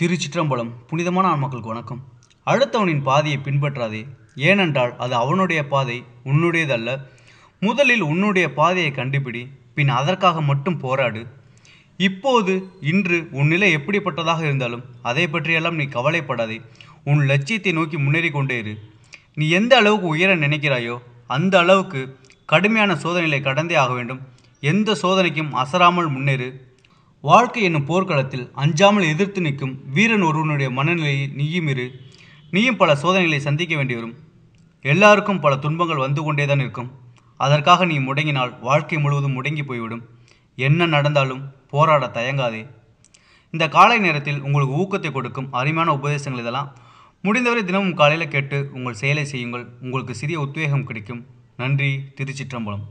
திருச்சிற்றம்பலம் புனிதமான ஆன்மக்களுக்கு வணக்கம் அடுத்தவனின் பாதையை பின்பற்றாதே ஏனென்றால் அது அவனுடைய பாதை உன்னுடையதல்ல முதலில் உன்னுடைய பாதையை கண்டுபிடி பின் அதற்காக மட்டும் போராடு இப்போது இன்று உன் நிலை எப்படிப்பட்டதாக இருந்தாலும் அதை பற்றியெல்லாம் நீ கவலைப்படாதே உன் லட்சியத்தை நோக்கி முன்னேறி கொண்டே இரு நீ எந்த அளவுக்கு உயர நினைக்கிறாயோ அந்த அளவுக்கு கடுமையான சோதனைகளை கடந்தே ஆக வேண்டும் எந்த சோதனைக்கும் அசராமல் முன்னேறு வாழ்க்கை என்னும் போர்க்களத்தில் அஞ்சாமல் எதிர்த்து நிற்கும் வீரன் ஒருவனுடைய மனநிலையை நீயும் இரு நீயும் பல சோதனைகளை சந்திக்க வேண்டி வரும் எல்லாருக்கும் பல துன்பங்கள் வந்து கொண்டே தான் இருக்கும் அதற்காக நீ முடங்கினால் வாழ்க்கை முழுவதும் முடங்கி போய்விடும் என்ன நடந்தாலும் போராட தயங்காதே இந்த காலை நேரத்தில் உங்களுக்கு ஊக்கத்தை கொடுக்கும் அருமையான உபதேசங்கள் இதெல்லாம் முடிந்தவரை தினமும் காலையில் கேட்டு உங்கள் செயலை செய்யுங்கள் உங்களுக்கு சிறிய உத்வேகம் கிடைக்கும் நன்றி திருச்சிற்றம்பலம்